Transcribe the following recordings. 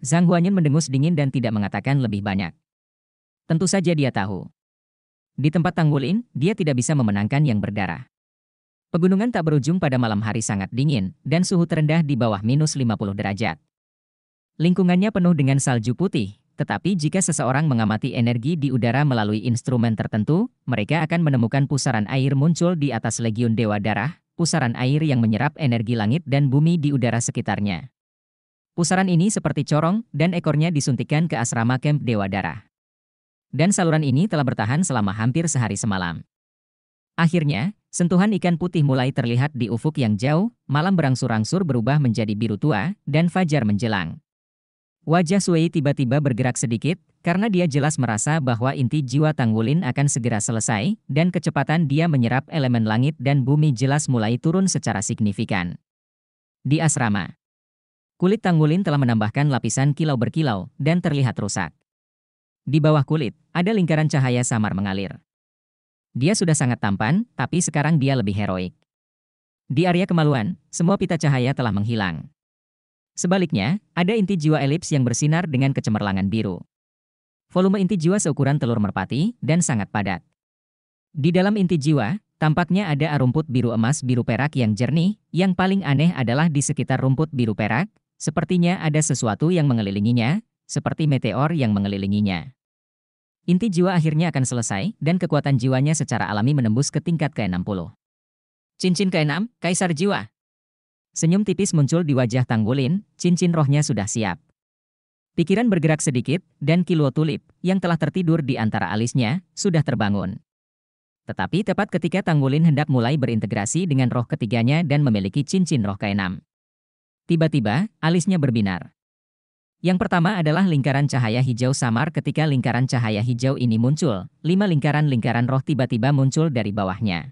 Zhang Huanyin mendengus dingin dan tidak mengatakan lebih banyak. Tentu saja dia tahu. Di tempat Tanggulin, dia tidak bisa memenangkan yang berdarah. Pegunungan tak berujung pada malam hari sangat dingin, dan suhu terendah di bawah minus 50 derajat. Lingkungannya penuh dengan salju putih, tetapi jika seseorang mengamati energi di udara melalui instrumen tertentu, mereka akan menemukan pusaran air muncul di atas legiun dewa darah, pusaran air yang menyerap energi langit dan bumi di udara sekitarnya. Pusaran ini seperti corong, dan ekornya disuntikan ke asrama Camp Dewa Darah. Dan saluran ini telah bertahan selama hampir sehari semalam. Akhirnya, sentuhan ikan putih mulai terlihat di ufuk yang jauh, malam berangsur-angsur berubah menjadi biru tua, dan fajar menjelang. Wajah Sui tiba-tiba bergerak sedikit, karena dia jelas merasa bahwa inti jiwa Tangwulin akan segera selesai, dan kecepatan dia menyerap elemen langit dan bumi jelas mulai turun secara signifikan. Di asrama, Kulit Tanggulin telah menambahkan lapisan kilau berkilau dan terlihat rusak. Di bawah kulit, ada lingkaran cahaya samar mengalir. Dia sudah sangat tampan, tapi sekarang dia lebih heroik. Di area kemaluan, semua pita cahaya telah menghilang. Sebaliknya, ada inti jiwa elips yang bersinar dengan kecemerlangan biru. Volume inti jiwa seukuran telur merpati dan sangat padat. Di dalam inti jiwa, tampaknya ada rumput biru emas biru perak yang jernih, yang paling aneh adalah di sekitar rumput biru perak, Sepertinya ada sesuatu yang mengelilinginya, seperti meteor yang mengelilinginya. Inti jiwa akhirnya akan selesai, dan kekuatan jiwanya secara alami menembus ke tingkat ke-60. Cincin ke-6, Kaisar Jiwa. Senyum tipis muncul di wajah Tanggulin, cincin rohnya sudah siap. Pikiran bergerak sedikit, dan kilo tulip, yang telah tertidur di antara alisnya, sudah terbangun. Tetapi tepat ketika Tanggulin hendak mulai berintegrasi dengan roh ketiganya dan memiliki cincin roh ke-6. Tiba-tiba, alisnya berbinar. Yang pertama adalah lingkaran cahaya hijau samar ketika lingkaran cahaya hijau ini muncul, lima lingkaran-lingkaran roh tiba-tiba muncul dari bawahnya.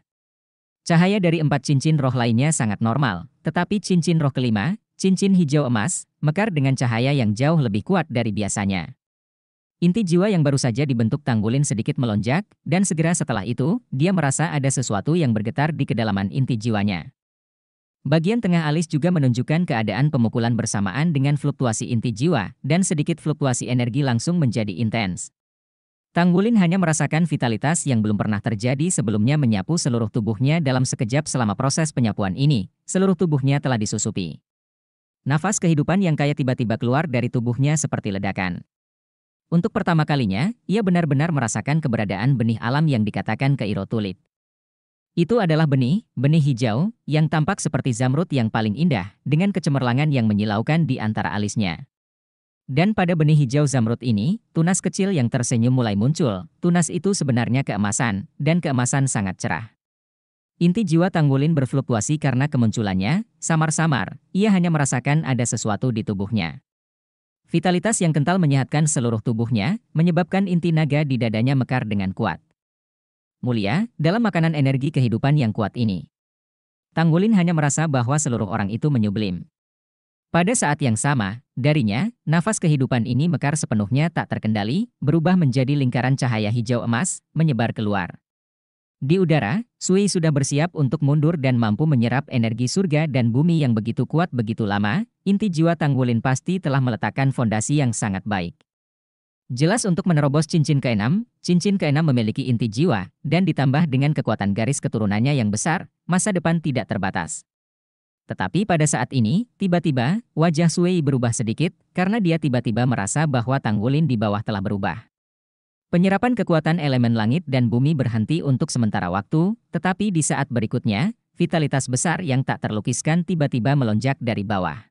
Cahaya dari empat cincin roh lainnya sangat normal, tetapi cincin roh kelima, cincin hijau emas, mekar dengan cahaya yang jauh lebih kuat dari biasanya. Inti jiwa yang baru saja dibentuk tanggulin sedikit melonjak, dan segera setelah itu, dia merasa ada sesuatu yang bergetar di kedalaman inti jiwanya. Bagian tengah alis juga menunjukkan keadaan pemukulan bersamaan dengan fluktuasi inti jiwa, dan sedikit fluktuasi energi langsung menjadi intens. Tang Wulin hanya merasakan vitalitas yang belum pernah terjadi sebelumnya menyapu seluruh tubuhnya dalam sekejap selama proses penyapuan ini, seluruh tubuhnya telah disusupi. Nafas kehidupan yang kaya tiba-tiba keluar dari tubuhnya seperti ledakan. Untuk pertama kalinya, ia benar-benar merasakan keberadaan benih alam yang dikatakan Keiro Tulip. Itu adalah benih, benih hijau, yang tampak seperti zamrud yang paling indah, dengan kecemerlangan yang menyilaukan di antara alisnya. Dan pada benih hijau zamrud ini, tunas kecil yang tersenyum mulai muncul, tunas itu sebenarnya keemasan, dan keemasan sangat cerah. Inti jiwa Tanggulin berfluktuasi karena kemunculannya, samar-samar, ia hanya merasakan ada sesuatu di tubuhnya. Vitalitas yang kental menyehatkan seluruh tubuhnya, menyebabkan inti naga di dadanya mekar dengan kuat mulia, dalam makanan energi kehidupan yang kuat ini. Tanggulin hanya merasa bahwa seluruh orang itu menyublim. Pada saat yang sama, darinya, nafas kehidupan ini mekar sepenuhnya tak terkendali, berubah menjadi lingkaran cahaya hijau emas, menyebar keluar. Di udara, Sui sudah bersiap untuk mundur dan mampu menyerap energi surga dan bumi yang begitu kuat begitu lama, inti jiwa Tanggulin pasti telah meletakkan fondasi yang sangat baik. Jelas untuk menerobos cincin keenam, cincin keenam memiliki inti jiwa, dan ditambah dengan kekuatan garis keturunannya yang besar, masa depan tidak terbatas. Tetapi pada saat ini, tiba-tiba, wajah Sui berubah sedikit, karena dia tiba-tiba merasa bahwa Tanggulin di bawah telah berubah. Penyerapan kekuatan elemen langit dan bumi berhenti untuk sementara waktu, tetapi di saat berikutnya, vitalitas besar yang tak terlukiskan tiba-tiba melonjak dari bawah.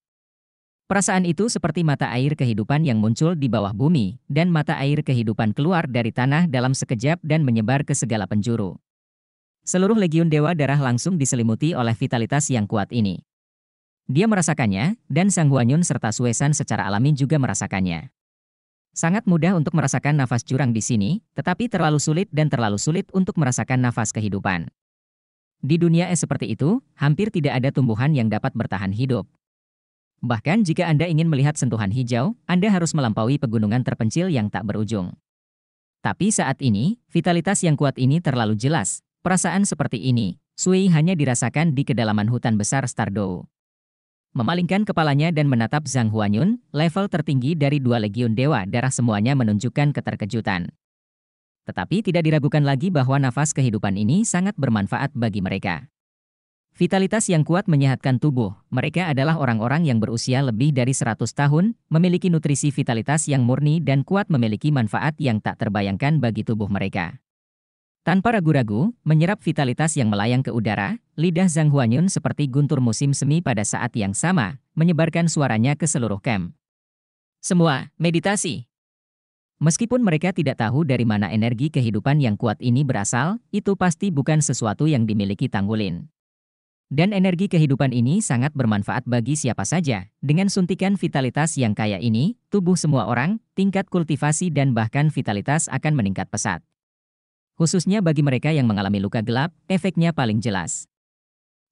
Perasaan itu seperti mata air kehidupan yang muncul di bawah bumi, dan mata air kehidupan keluar dari tanah dalam sekejap dan menyebar ke segala penjuru. Seluruh legiun dewa darah langsung diselimuti oleh vitalitas yang kuat ini. Dia merasakannya, dan Sang Huanyun serta Suesan secara alami juga merasakannya. Sangat mudah untuk merasakan nafas jurang di sini, tetapi terlalu sulit dan terlalu sulit untuk merasakan nafas kehidupan. Di dunia es seperti itu, hampir tidak ada tumbuhan yang dapat bertahan hidup, Bahkan jika Anda ingin melihat sentuhan hijau, Anda harus melampaui pegunungan terpencil yang tak berujung. Tapi saat ini, vitalitas yang kuat ini terlalu jelas. Perasaan seperti ini, Sui hanya dirasakan di kedalaman hutan besar Stardou. Memalingkan kepalanya dan menatap Zhang Huanyun, level tertinggi dari dua legiun dewa darah semuanya menunjukkan keterkejutan. Tetapi tidak diragukan lagi bahwa nafas kehidupan ini sangat bermanfaat bagi mereka. Vitalitas yang kuat menyehatkan tubuh. Mereka adalah orang-orang yang berusia lebih dari 100 tahun, memiliki nutrisi vitalitas yang murni dan kuat memiliki manfaat yang tak terbayangkan bagi tubuh mereka. Tanpa ragu-ragu, menyerap vitalitas yang melayang ke udara, lidah Zhang Huanyun seperti guntur musim semi pada saat yang sama, menyebarkan suaranya ke seluruh kamp. Semua, meditasi. Meskipun mereka tidak tahu dari mana energi kehidupan yang kuat ini berasal, itu pasti bukan sesuatu yang dimiliki Tanggulin. Dan energi kehidupan ini sangat bermanfaat bagi siapa saja. Dengan suntikan vitalitas yang kaya ini, tubuh semua orang, tingkat kultivasi dan bahkan vitalitas akan meningkat pesat. Khususnya bagi mereka yang mengalami luka gelap, efeknya paling jelas.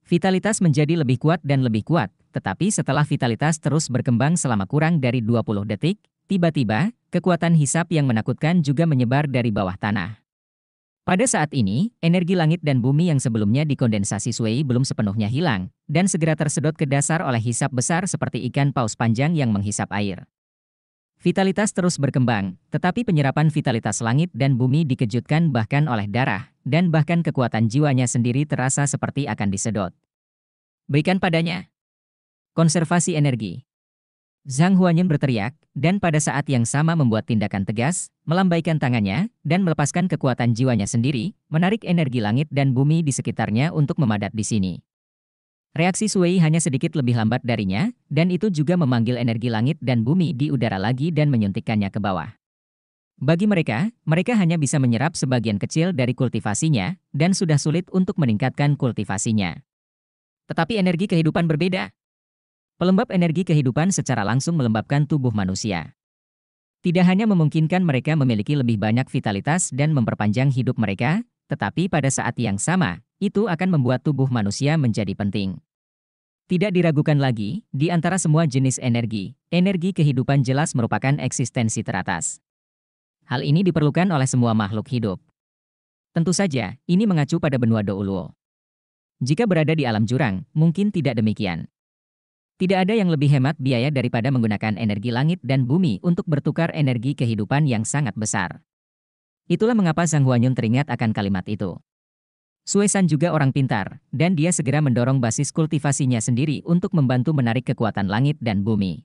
Vitalitas menjadi lebih kuat dan lebih kuat, tetapi setelah vitalitas terus berkembang selama kurang dari 20 detik, tiba-tiba, kekuatan hisap yang menakutkan juga menyebar dari bawah tanah. Pada saat ini, energi langit dan bumi yang sebelumnya dikondensasi Sui belum sepenuhnya hilang, dan segera tersedot ke dasar oleh hisap besar seperti ikan paus panjang yang menghisap air. Vitalitas terus berkembang, tetapi penyerapan vitalitas langit dan bumi dikejutkan bahkan oleh darah, dan bahkan kekuatan jiwanya sendiri terasa seperti akan disedot. Berikan padanya. Konservasi energi Zhang Huanyin berteriak, dan pada saat yang sama membuat tindakan tegas, melambaikan tangannya, dan melepaskan kekuatan jiwanya sendiri, menarik energi langit dan bumi di sekitarnya untuk memadat di sini. Reaksi Sui hanya sedikit lebih lambat darinya, dan itu juga memanggil energi langit dan bumi di udara lagi dan menyuntikkannya ke bawah. Bagi mereka, mereka hanya bisa menyerap sebagian kecil dari kultivasinya, dan sudah sulit untuk meningkatkan kultivasinya. Tetapi energi kehidupan berbeda, Pelembab energi kehidupan secara langsung melembabkan tubuh manusia. Tidak hanya memungkinkan mereka memiliki lebih banyak vitalitas dan memperpanjang hidup mereka, tetapi pada saat yang sama, itu akan membuat tubuh manusia menjadi penting. Tidak diragukan lagi, di antara semua jenis energi, energi kehidupan jelas merupakan eksistensi teratas. Hal ini diperlukan oleh semua makhluk hidup. Tentu saja, ini mengacu pada benua Douluo. Jika berada di alam jurang, mungkin tidak demikian. Tidak ada yang lebih hemat biaya daripada menggunakan energi langit dan bumi untuk bertukar energi kehidupan yang sangat besar. Itulah mengapa Zhang Huanyun teringat akan kalimat itu. Suesan juga orang pintar, dan dia segera mendorong basis kultivasinya sendiri untuk membantu menarik kekuatan langit dan bumi.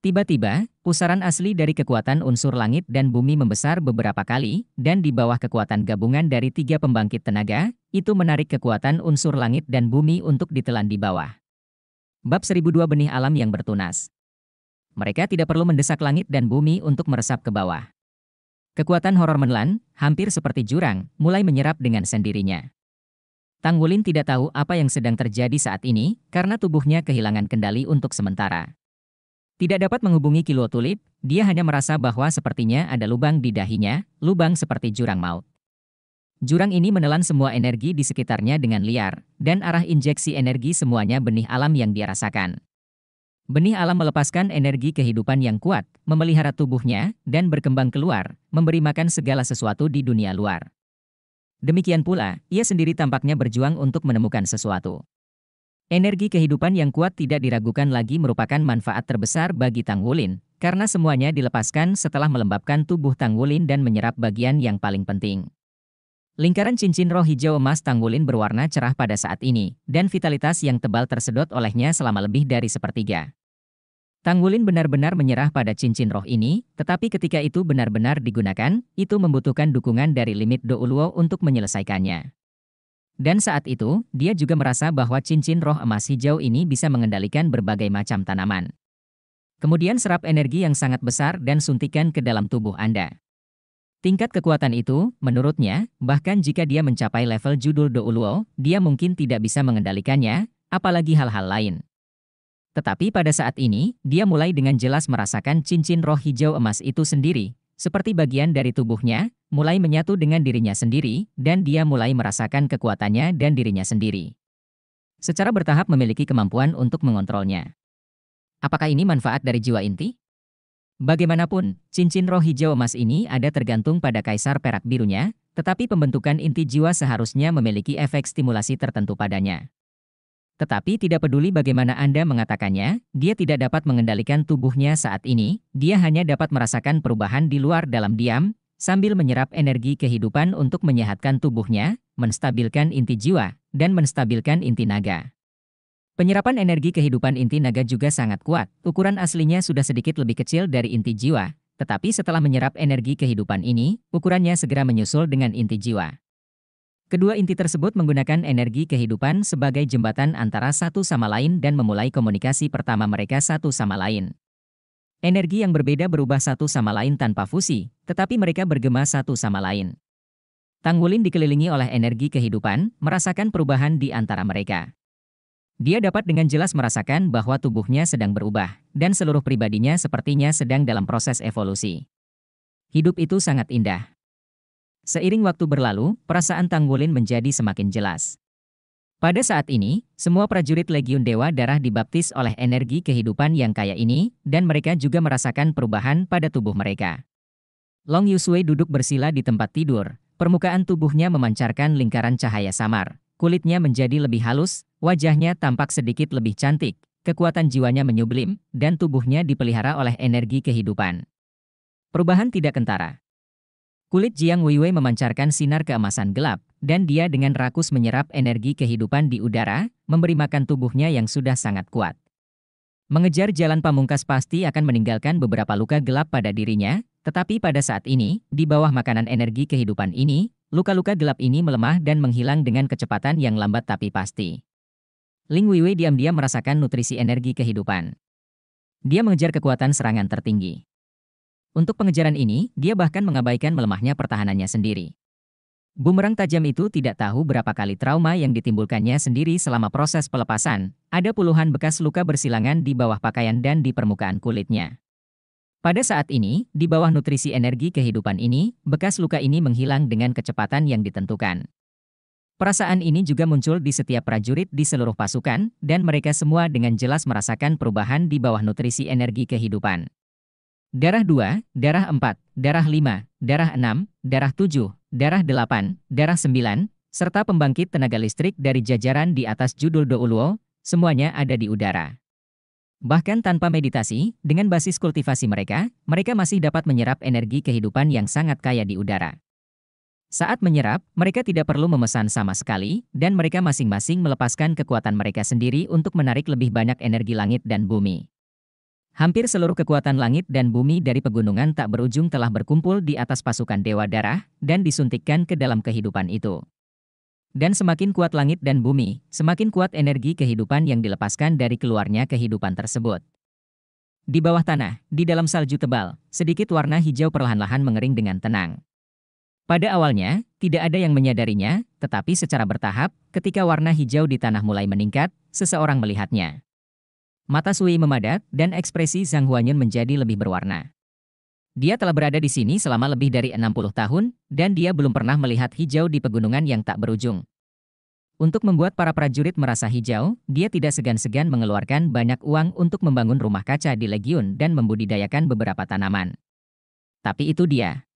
Tiba-tiba, pusaran asli dari kekuatan unsur langit dan bumi membesar beberapa kali, dan di bawah kekuatan gabungan dari tiga pembangkit tenaga, itu menarik kekuatan unsur langit dan bumi untuk ditelan di bawah. Bab 1002 Benih Alam yang Bertunas Mereka tidak perlu mendesak langit dan bumi untuk meresap ke bawah. Kekuatan horor menelan, hampir seperti jurang, mulai menyerap dengan sendirinya. Tang Wulin tidak tahu apa yang sedang terjadi saat ini, karena tubuhnya kehilangan kendali untuk sementara. Tidak dapat menghubungi Kilo Tulip, dia hanya merasa bahwa sepertinya ada lubang di dahinya, lubang seperti jurang maut. Jurang ini menelan semua energi di sekitarnya dengan liar, dan arah injeksi energi semuanya benih alam yang dia rasakan. Benih alam melepaskan energi kehidupan yang kuat, memelihara tubuhnya, dan berkembang keluar, memberi makan segala sesuatu di dunia luar. Demikian pula, ia sendiri tampaknya berjuang untuk menemukan sesuatu. Energi kehidupan yang kuat tidak diragukan lagi merupakan manfaat terbesar bagi Tang Wulin, karena semuanya dilepaskan setelah melembabkan tubuh Tang Wulin dan menyerap bagian yang paling penting. Lingkaran cincin roh hijau emas Tanggulin berwarna cerah pada saat ini, dan vitalitas yang tebal tersedot olehnya selama lebih dari sepertiga. Tanggulin benar-benar menyerah pada cincin roh ini, tetapi ketika itu benar-benar digunakan, itu membutuhkan dukungan dari limit Douluo untuk menyelesaikannya. Dan saat itu, dia juga merasa bahwa cincin roh emas hijau ini bisa mengendalikan berbagai macam tanaman. Kemudian serap energi yang sangat besar dan suntikan ke dalam tubuh Anda. Tingkat kekuatan itu, menurutnya, bahkan jika dia mencapai level judul Do Uluo, dia mungkin tidak bisa mengendalikannya, apalagi hal-hal lain. Tetapi pada saat ini, dia mulai dengan jelas merasakan cincin roh hijau emas itu sendiri, seperti bagian dari tubuhnya, mulai menyatu dengan dirinya sendiri, dan dia mulai merasakan kekuatannya dan dirinya sendiri. Secara bertahap memiliki kemampuan untuk mengontrolnya. Apakah ini manfaat dari jiwa inti? Bagaimanapun, cincin roh hijau emas ini ada tergantung pada kaisar perak birunya, tetapi pembentukan inti jiwa seharusnya memiliki efek stimulasi tertentu padanya. Tetapi tidak peduli bagaimana Anda mengatakannya, dia tidak dapat mengendalikan tubuhnya saat ini, dia hanya dapat merasakan perubahan di luar dalam diam, sambil menyerap energi kehidupan untuk menyehatkan tubuhnya, menstabilkan inti jiwa, dan menstabilkan inti naga. Penyerapan energi kehidupan inti naga juga sangat kuat. Ukuran aslinya sudah sedikit lebih kecil dari inti jiwa, tetapi setelah menyerap energi kehidupan ini, ukurannya segera menyusul dengan inti jiwa. Kedua inti tersebut menggunakan energi kehidupan sebagai jembatan antara satu sama lain dan memulai komunikasi pertama mereka satu sama lain. Energi yang berbeda berubah satu sama lain tanpa fusi, tetapi mereka bergema satu sama lain. Tanggulin dikelilingi oleh energi kehidupan, merasakan perubahan di antara mereka. Dia dapat dengan jelas merasakan bahwa tubuhnya sedang berubah, dan seluruh pribadinya sepertinya sedang dalam proses evolusi. Hidup itu sangat indah. Seiring waktu berlalu, perasaan Tang Wulin menjadi semakin jelas. Pada saat ini, semua prajurit Legiun Dewa Darah dibaptis oleh energi kehidupan yang kaya ini, dan mereka juga merasakan perubahan pada tubuh mereka. Long Yusui duduk bersila di tempat tidur, permukaan tubuhnya memancarkan lingkaran cahaya samar. Kulitnya menjadi lebih halus, wajahnya tampak sedikit lebih cantik, kekuatan jiwanya menyublim, dan tubuhnya dipelihara oleh energi kehidupan. Perubahan tidak kentara. Kulit Jiang Weiwei memancarkan sinar keemasan gelap, dan dia dengan rakus menyerap energi kehidupan di udara, memberi makan tubuhnya yang sudah sangat kuat. Mengejar jalan pamungkas pasti akan meninggalkan beberapa luka gelap pada dirinya, tetapi pada saat ini, di bawah makanan energi kehidupan ini, Luka-luka gelap ini melemah dan menghilang dengan kecepatan yang lambat tapi pasti. Ling Weiwei diam-diam merasakan nutrisi energi kehidupan. Dia mengejar kekuatan serangan tertinggi. Untuk pengejaran ini, dia bahkan mengabaikan melemahnya pertahanannya sendiri. Bumerang tajam itu tidak tahu berapa kali trauma yang ditimbulkannya sendiri selama proses pelepasan, ada puluhan bekas luka bersilangan di bawah pakaian dan di permukaan kulitnya. Pada saat ini, di bawah nutrisi energi kehidupan ini, bekas luka ini menghilang dengan kecepatan yang ditentukan. Perasaan ini juga muncul di setiap prajurit di seluruh pasukan, dan mereka semua dengan jelas merasakan perubahan di bawah nutrisi energi kehidupan. Darah 2, darah 4, darah 5, darah 6, darah 7, darah 8, darah 9, serta pembangkit tenaga listrik dari jajaran di atas judul Douluo, semuanya ada di udara. Bahkan tanpa meditasi, dengan basis kultivasi mereka, mereka masih dapat menyerap energi kehidupan yang sangat kaya di udara. Saat menyerap, mereka tidak perlu memesan sama sekali, dan mereka masing-masing melepaskan kekuatan mereka sendiri untuk menarik lebih banyak energi langit dan bumi. Hampir seluruh kekuatan langit dan bumi dari pegunungan tak berujung telah berkumpul di atas pasukan Dewa Darah dan disuntikkan ke dalam kehidupan itu. Dan semakin kuat langit dan bumi, semakin kuat energi kehidupan yang dilepaskan dari keluarnya kehidupan tersebut. Di bawah tanah, di dalam salju tebal, sedikit warna hijau perlahan-lahan mengering dengan tenang. Pada awalnya, tidak ada yang menyadarinya, tetapi secara bertahap, ketika warna hijau di tanah mulai meningkat, seseorang melihatnya. Mata Sui memadat, dan ekspresi Zhang Huanyun menjadi lebih berwarna. Dia telah berada di sini selama lebih dari 60 tahun, dan dia belum pernah melihat hijau di pegunungan yang tak berujung. Untuk membuat para prajurit merasa hijau, dia tidak segan-segan mengeluarkan banyak uang untuk membangun rumah kaca di legiun dan membudidayakan beberapa tanaman. Tapi itu dia.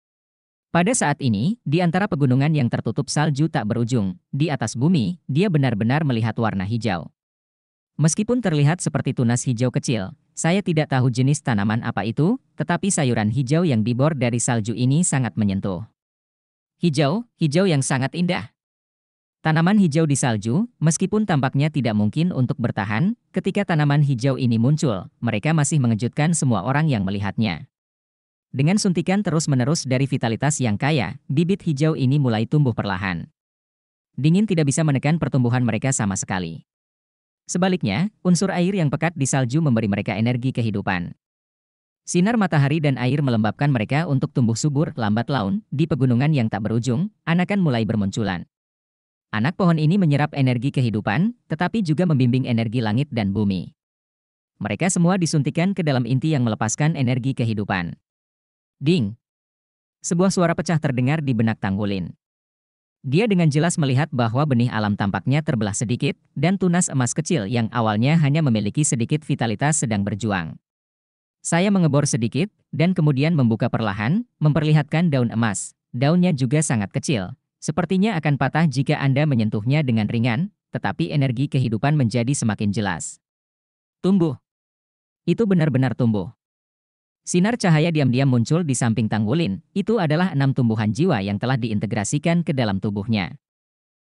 Pada saat ini, di antara pegunungan yang tertutup salju tak berujung, di atas bumi, dia benar-benar melihat warna hijau. Meskipun terlihat seperti tunas hijau kecil, saya tidak tahu jenis tanaman apa itu, tetapi sayuran hijau yang dibor dari salju ini sangat menyentuh. Hijau, hijau yang sangat indah. Tanaman hijau di salju, meskipun tampaknya tidak mungkin untuk bertahan, ketika tanaman hijau ini muncul, mereka masih mengejutkan semua orang yang melihatnya. Dengan suntikan terus-menerus dari vitalitas yang kaya, bibit hijau ini mulai tumbuh perlahan. Dingin tidak bisa menekan pertumbuhan mereka sama sekali. Sebaliknya, unsur air yang pekat di salju memberi mereka energi kehidupan. Sinar matahari dan air melembabkan mereka untuk tumbuh subur lambat laun, di pegunungan yang tak berujung, anakan mulai bermunculan. Anak pohon ini menyerap energi kehidupan, tetapi juga membimbing energi langit dan bumi. Mereka semua disuntikan ke dalam inti yang melepaskan energi kehidupan. Ding! Sebuah suara pecah terdengar di benak Tanggulin. Dia dengan jelas melihat bahwa benih alam tampaknya terbelah sedikit, dan tunas emas kecil yang awalnya hanya memiliki sedikit vitalitas sedang berjuang. Saya mengebor sedikit, dan kemudian membuka perlahan, memperlihatkan daun emas. Daunnya juga sangat kecil. Sepertinya akan patah jika Anda menyentuhnya dengan ringan, tetapi energi kehidupan menjadi semakin jelas. Tumbuh. Itu benar-benar tumbuh. Sinar cahaya diam-diam muncul di samping Tanggulin. itu adalah enam tumbuhan jiwa yang telah diintegrasikan ke dalam tubuhnya.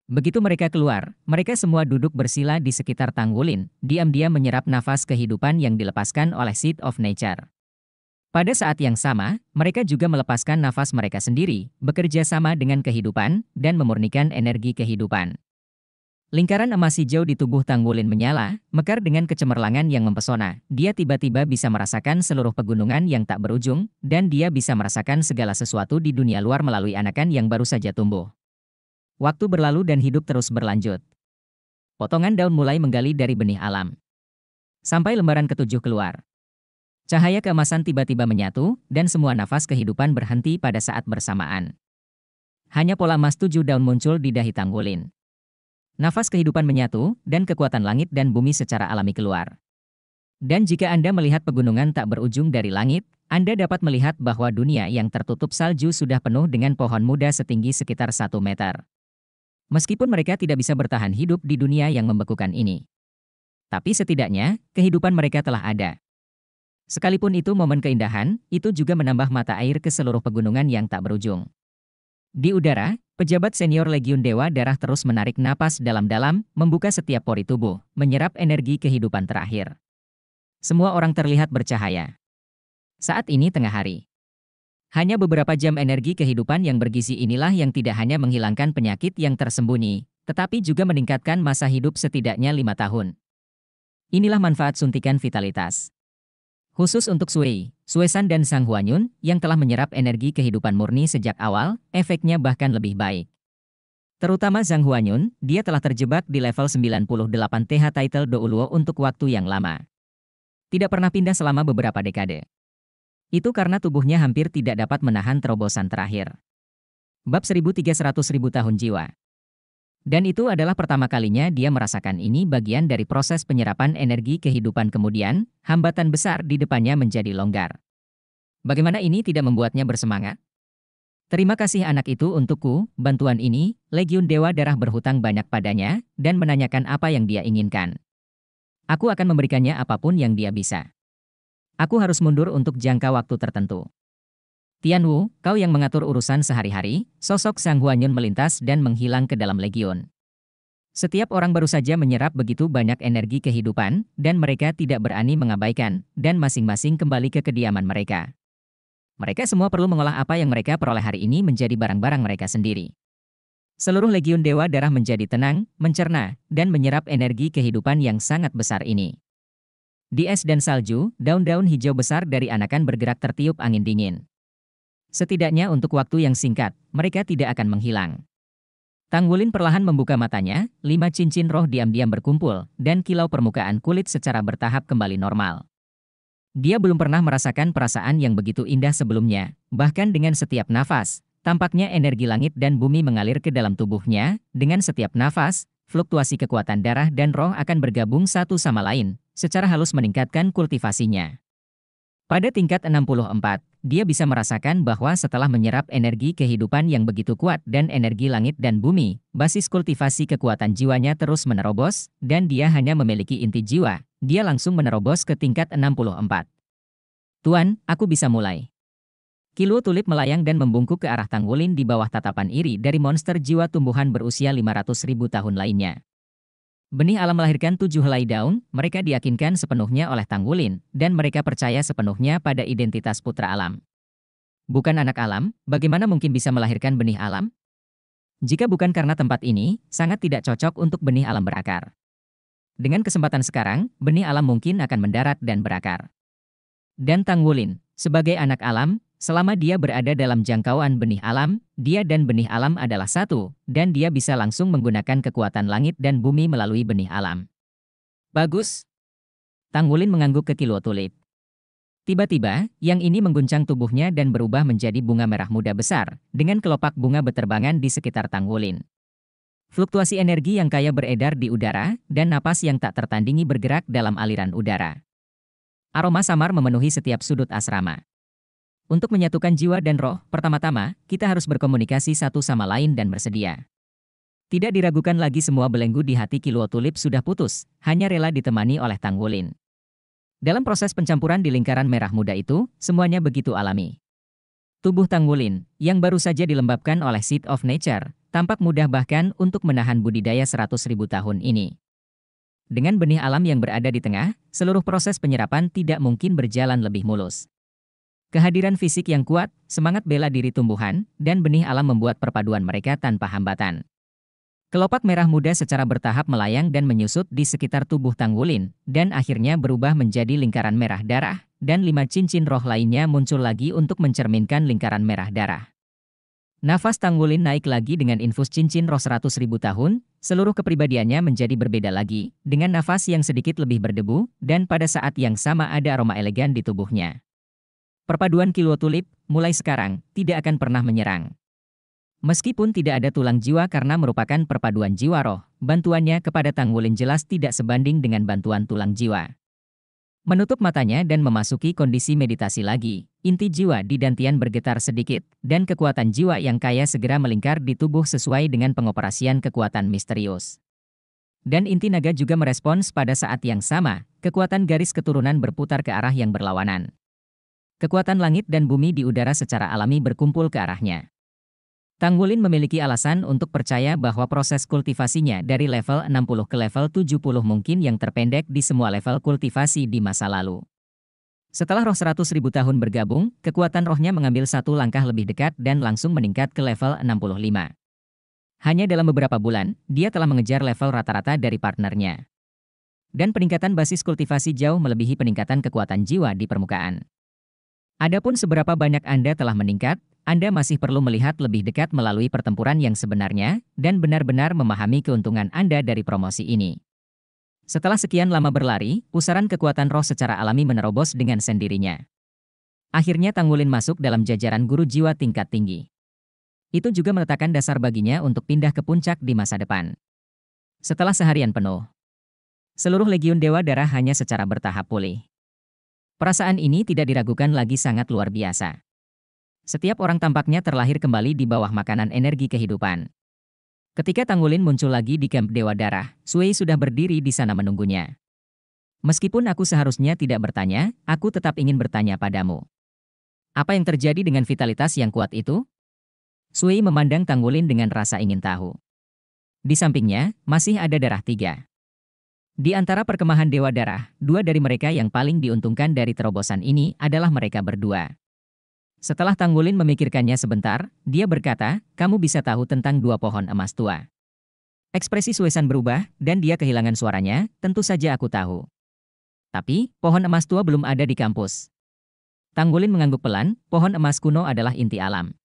Begitu mereka keluar, mereka semua duduk bersila di sekitar Tanggulin, diam-diam menyerap nafas kehidupan yang dilepaskan oleh Seed of Nature. Pada saat yang sama, mereka juga melepaskan nafas mereka sendiri, bekerja sama dengan kehidupan, dan memurnikan energi kehidupan. Lingkaran emas hijau di tubuh Tanggulin menyala, mekar dengan kecemerlangan yang mempesona. Dia tiba-tiba bisa merasakan seluruh pegunungan yang tak berujung, dan dia bisa merasakan segala sesuatu di dunia luar melalui anakan yang baru saja tumbuh. Waktu berlalu dan hidup terus berlanjut. Potongan daun mulai menggali dari benih alam. Sampai lembaran ketujuh keluar. Cahaya keemasan tiba-tiba menyatu, dan semua nafas kehidupan berhenti pada saat bersamaan. Hanya pola emas tujuh daun muncul di dahi Tanggulin nafas kehidupan menyatu, dan kekuatan langit dan bumi secara alami keluar. Dan jika Anda melihat pegunungan tak berujung dari langit, Anda dapat melihat bahwa dunia yang tertutup salju sudah penuh dengan pohon muda setinggi sekitar 1 meter. Meskipun mereka tidak bisa bertahan hidup di dunia yang membekukan ini. Tapi setidaknya, kehidupan mereka telah ada. Sekalipun itu momen keindahan, itu juga menambah mata air ke seluruh pegunungan yang tak berujung. Di udara, pejabat senior Legiun Dewa Darah terus menarik napas dalam-dalam, membuka setiap pori tubuh, menyerap energi kehidupan terakhir. Semua orang terlihat bercahaya. Saat ini tengah hari. Hanya beberapa jam energi kehidupan yang bergizi inilah yang tidak hanya menghilangkan penyakit yang tersembunyi, tetapi juga meningkatkan masa hidup setidaknya lima tahun. Inilah manfaat suntikan vitalitas. Khusus untuk Sui, Suesan dan Sang Huanyun, yang telah menyerap energi kehidupan murni sejak awal, efeknya bahkan lebih baik. Terutama Zhang Huanyun, dia telah terjebak di level 98 TH Title Douluo untuk waktu yang lama. Tidak pernah pindah selama beberapa dekade. Itu karena tubuhnya hampir tidak dapat menahan terobosan terakhir. Bab 1300 tahun jiwa. Dan itu adalah pertama kalinya dia merasakan ini bagian dari proses penyerapan energi kehidupan kemudian, hambatan besar di depannya menjadi longgar. Bagaimana ini tidak membuatnya bersemangat? Terima kasih anak itu untukku, bantuan ini, Legiun Dewa Darah berhutang banyak padanya, dan menanyakan apa yang dia inginkan. Aku akan memberikannya apapun yang dia bisa. Aku harus mundur untuk jangka waktu tertentu. Tian Wu, kau yang mengatur urusan sehari-hari, sosok Sang Huanyun melintas dan menghilang ke dalam legion. Setiap orang baru saja menyerap begitu banyak energi kehidupan, dan mereka tidak berani mengabaikan, dan masing-masing kembali ke kediaman mereka. Mereka semua perlu mengolah apa yang mereka peroleh hari ini menjadi barang-barang mereka sendiri. Seluruh legiun dewa darah menjadi tenang, mencerna, dan menyerap energi kehidupan yang sangat besar ini. Di es dan salju, daun-daun hijau besar dari anakan bergerak tertiup angin dingin. Setidaknya untuk waktu yang singkat, mereka tidak akan menghilang. Tang Wulin perlahan membuka matanya, lima cincin roh diam-diam berkumpul, dan kilau permukaan kulit secara bertahap kembali normal. Dia belum pernah merasakan perasaan yang begitu indah sebelumnya, bahkan dengan setiap nafas, tampaknya energi langit dan bumi mengalir ke dalam tubuhnya, dengan setiap nafas, fluktuasi kekuatan darah dan roh akan bergabung satu sama lain, secara halus meningkatkan kultivasinya. Pada tingkat 64, dia bisa merasakan bahwa setelah menyerap energi kehidupan yang begitu kuat dan energi langit dan bumi, basis kultivasi kekuatan jiwanya terus menerobos, dan dia hanya memiliki inti jiwa. Dia langsung menerobos ke tingkat 64. Tuan, aku bisa mulai. Kilo tulip melayang dan membungkuk ke arah Tang Wulin di bawah tatapan iri dari monster jiwa tumbuhan berusia 500 ribu tahun lainnya. Benih alam melahirkan tujuh helai daun, mereka diyakinkan sepenuhnya oleh Tanggulin, dan mereka percaya sepenuhnya pada identitas putra alam. Bukan anak alam, bagaimana mungkin bisa melahirkan benih alam? Jika bukan karena tempat ini, sangat tidak cocok untuk benih alam berakar. Dengan kesempatan sekarang, benih alam mungkin akan mendarat dan berakar. Dan Tanggulin, sebagai anak alam, Selama dia berada dalam jangkauan benih alam, dia dan benih alam adalah satu, dan dia bisa langsung menggunakan kekuatan langit dan bumi melalui benih alam. Bagus. Tanggulin mengangguk ke Kilo Tulip. Tiba-tiba, yang ini mengguncang tubuhnya dan berubah menjadi bunga merah muda besar, dengan kelopak bunga beterbangan di sekitar Tanggulin. Fluktuasi energi yang kaya beredar di udara, dan napas yang tak tertandingi bergerak dalam aliran udara. Aroma samar memenuhi setiap sudut asrama. Untuk menyatukan jiwa dan roh, pertama-tama, kita harus berkomunikasi satu sama lain dan bersedia. Tidak diragukan lagi semua belenggu di hati Kiluo Tulip sudah putus, hanya rela ditemani oleh Tang Wulin. Dalam proses pencampuran di lingkaran merah muda itu, semuanya begitu alami. Tubuh Tang Wulin, yang baru saja dilembabkan oleh Seed of Nature, tampak mudah bahkan untuk menahan budidaya ribu tahun ini. Dengan benih alam yang berada di tengah, seluruh proses penyerapan tidak mungkin berjalan lebih mulus. Kehadiran fisik yang kuat, semangat bela diri tumbuhan, dan benih alam membuat perpaduan mereka tanpa hambatan. Kelopak merah muda secara bertahap melayang dan menyusut di sekitar tubuh Tangwulin, dan akhirnya berubah menjadi lingkaran merah darah, dan lima cincin roh lainnya muncul lagi untuk mencerminkan lingkaran merah darah. Nafas Tangwulin naik lagi dengan infus cincin roh 100 ribu tahun, seluruh kepribadiannya menjadi berbeda lagi, dengan nafas yang sedikit lebih berdebu, dan pada saat yang sama ada aroma elegan di tubuhnya. Perpaduan kilo tulip, mulai sekarang, tidak akan pernah menyerang. Meskipun tidak ada tulang jiwa karena merupakan perpaduan jiwa roh, bantuannya kepada Tang Wulin jelas tidak sebanding dengan bantuan tulang jiwa. Menutup matanya dan memasuki kondisi meditasi lagi, inti jiwa di dantian bergetar sedikit, dan kekuatan jiwa yang kaya segera melingkar di tubuh sesuai dengan pengoperasian kekuatan misterius. Dan inti naga juga merespons pada saat yang sama, kekuatan garis keturunan berputar ke arah yang berlawanan. Kekuatan langit dan bumi di udara secara alami berkumpul ke arahnya. Wulin memiliki alasan untuk percaya bahwa proses kultivasinya dari level 60 ke level 70 mungkin yang terpendek di semua level kultivasi di masa lalu. Setelah roh 100.000 tahun bergabung, kekuatan rohnya mengambil satu langkah lebih dekat dan langsung meningkat ke level 65. Hanya dalam beberapa bulan, dia telah mengejar level rata-rata dari partnernya. Dan peningkatan basis kultivasi jauh melebihi peningkatan kekuatan jiwa di permukaan. Adapun seberapa banyak Anda telah meningkat, Anda masih perlu melihat lebih dekat melalui pertempuran yang sebenarnya dan benar-benar memahami keuntungan Anda dari promosi ini. Setelah sekian lama berlari, pusaran kekuatan roh secara alami menerobos dengan sendirinya. Akhirnya Tanggulin masuk dalam jajaran guru jiwa tingkat tinggi. Itu juga meletakkan dasar baginya untuk pindah ke puncak di masa depan. Setelah seharian penuh, seluruh legiun dewa darah hanya secara bertahap pulih. Perasaan ini tidak diragukan lagi sangat luar biasa. Setiap orang tampaknya terlahir kembali di bawah makanan energi kehidupan. Ketika Tangulin muncul lagi di kamp Dewa Darah, Sui sudah berdiri di sana menunggunya. Meskipun aku seharusnya tidak bertanya, aku tetap ingin bertanya padamu. Apa yang terjadi dengan vitalitas yang kuat itu? Sui memandang Tangulin dengan rasa ingin tahu. Di sampingnya, masih ada darah tiga. Di antara perkemahan Dewa Darah, dua dari mereka yang paling diuntungkan dari terobosan ini adalah mereka berdua. Setelah Tanggulin memikirkannya sebentar, dia berkata, kamu bisa tahu tentang dua pohon emas tua. Ekspresi Suesan berubah, dan dia kehilangan suaranya, tentu saja aku tahu. Tapi, pohon emas tua belum ada di kampus. Tanggulin mengangguk pelan, pohon emas kuno adalah inti alam.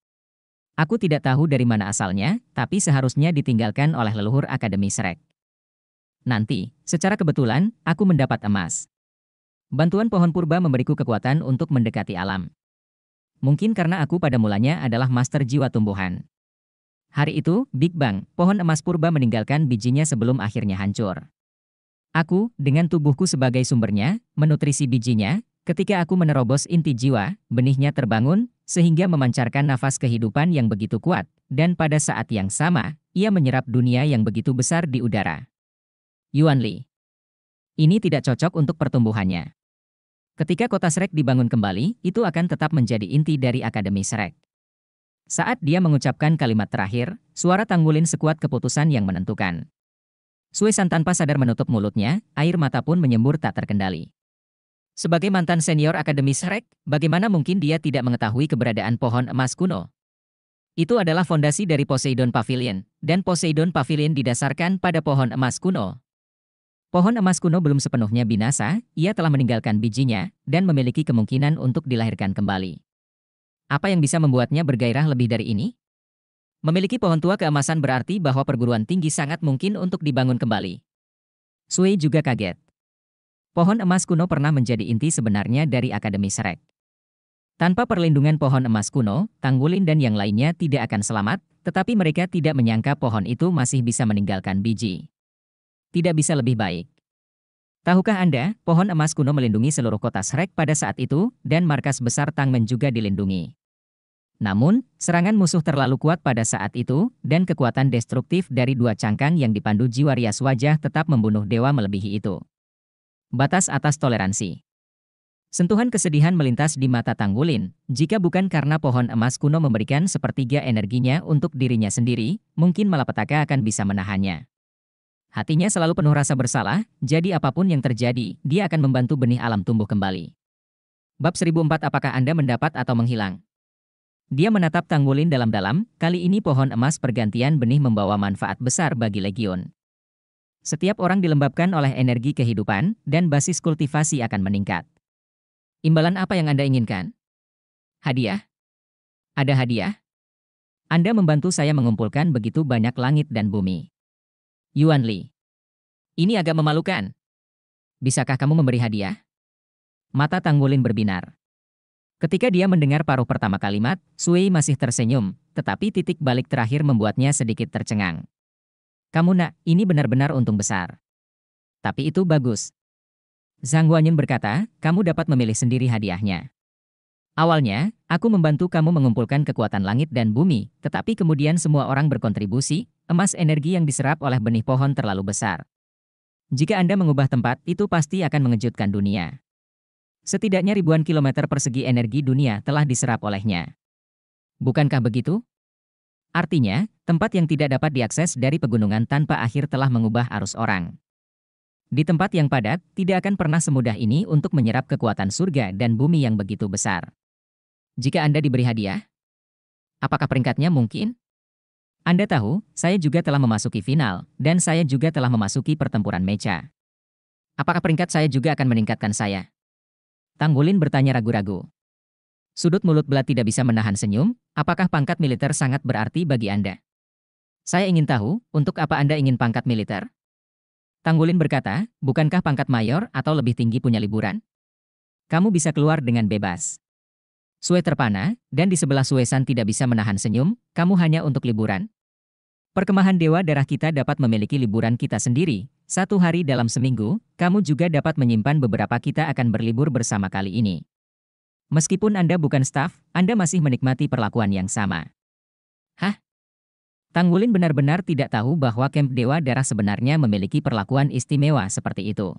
Aku tidak tahu dari mana asalnya, tapi seharusnya ditinggalkan oleh leluhur Akademi Srek. Nanti, secara kebetulan, aku mendapat emas. Bantuan pohon purba memberiku kekuatan untuk mendekati alam. Mungkin karena aku pada mulanya adalah master jiwa tumbuhan. Hari itu, Big Bang, pohon emas purba meninggalkan bijinya sebelum akhirnya hancur. Aku, dengan tubuhku sebagai sumbernya, menutrisi bijinya, ketika aku menerobos inti jiwa, benihnya terbangun, sehingga memancarkan nafas kehidupan yang begitu kuat, dan pada saat yang sama, ia menyerap dunia yang begitu besar di udara. Yuan Li. Ini tidak cocok untuk pertumbuhannya. Ketika kota Srek dibangun kembali, itu akan tetap menjadi inti dari Akademi Srek. Saat dia mengucapkan kalimat terakhir, suara Tanggulin sekuat keputusan yang menentukan. Suesan tanpa sadar menutup mulutnya, air mata pun menyembur tak terkendali. Sebagai mantan senior Akademi Srek, bagaimana mungkin dia tidak mengetahui keberadaan pohon emas kuno? Itu adalah fondasi dari Poseidon Pavilion, dan Poseidon Pavilion didasarkan pada pohon emas kuno. Pohon emas kuno belum sepenuhnya binasa, ia telah meninggalkan bijinya dan memiliki kemungkinan untuk dilahirkan kembali. Apa yang bisa membuatnya bergairah lebih dari ini? Memiliki pohon tua keemasan berarti bahwa perguruan tinggi sangat mungkin untuk dibangun kembali. Sui juga kaget. Pohon emas kuno pernah menjadi inti sebenarnya dari Akademi Serek. Tanpa perlindungan pohon emas kuno, Tanggulin dan yang lainnya tidak akan selamat, tetapi mereka tidak menyangka pohon itu masih bisa meninggalkan biji tidak bisa lebih baik. Tahukah Anda, pohon emas kuno melindungi seluruh kota Shrek pada saat itu, dan markas besar Tangmen juga dilindungi. Namun, serangan musuh terlalu kuat pada saat itu, dan kekuatan destruktif dari dua cangkang yang dipandu jiwa rias wajah tetap membunuh dewa melebihi itu. Batas atas toleransi Sentuhan kesedihan melintas di mata Tanggulin, jika bukan karena pohon emas kuno memberikan sepertiga energinya untuk dirinya sendiri, mungkin malapetaka akan bisa menahannya. Hatinya selalu penuh rasa bersalah, jadi apapun yang terjadi, dia akan membantu benih alam tumbuh kembali. Bab 1004 Apakah Anda mendapat atau menghilang? Dia menatap Tanggulin dalam-dalam, kali ini pohon emas pergantian benih membawa manfaat besar bagi legion. Setiap orang dilembabkan oleh energi kehidupan, dan basis kultivasi akan meningkat. Imbalan apa yang Anda inginkan? Hadiah? Ada hadiah? Anda membantu saya mengumpulkan begitu banyak langit dan bumi. Yuan Li. Ini agak memalukan. Bisakah kamu memberi hadiah? Mata Tang Wulin berbinar. Ketika dia mendengar paruh pertama kalimat, Sui masih tersenyum, tetapi titik balik terakhir membuatnya sedikit tercengang. Kamu nak, ini benar-benar untung besar. Tapi itu bagus. Zhang Guanyin berkata, kamu dapat memilih sendiri hadiahnya. Awalnya, aku membantu kamu mengumpulkan kekuatan langit dan bumi, tetapi kemudian semua orang berkontribusi, emas energi yang diserap oleh benih pohon terlalu besar. Jika Anda mengubah tempat, itu pasti akan mengejutkan dunia. Setidaknya ribuan kilometer persegi energi dunia telah diserap olehnya. Bukankah begitu? Artinya, tempat yang tidak dapat diakses dari pegunungan tanpa akhir telah mengubah arus orang. Di tempat yang padat, tidak akan pernah semudah ini untuk menyerap kekuatan surga dan bumi yang begitu besar. Jika Anda diberi hadiah, apakah peringkatnya mungkin? Anda tahu, saya juga telah memasuki final, dan saya juga telah memasuki pertempuran meja. Apakah peringkat saya juga akan meningkatkan saya? Tanggulin bertanya ragu-ragu. Sudut mulut belah tidak bisa menahan senyum, apakah pangkat militer sangat berarti bagi Anda? Saya ingin tahu, untuk apa Anda ingin pangkat militer? Tanggulin berkata, bukankah pangkat mayor atau lebih tinggi punya liburan? Kamu bisa keluar dengan bebas. Sue terpana, dan di sebelah Suesan tidak bisa menahan senyum, kamu hanya untuk liburan. Perkemahan dewa darah kita dapat memiliki liburan kita sendiri, satu hari dalam seminggu, kamu juga dapat menyimpan beberapa kita akan berlibur bersama kali ini. Meskipun Anda bukan staf, Anda masih menikmati perlakuan yang sama. Hah? Tang Wulin benar-benar tidak tahu bahwa Camp Dewa Darah sebenarnya memiliki perlakuan istimewa seperti itu.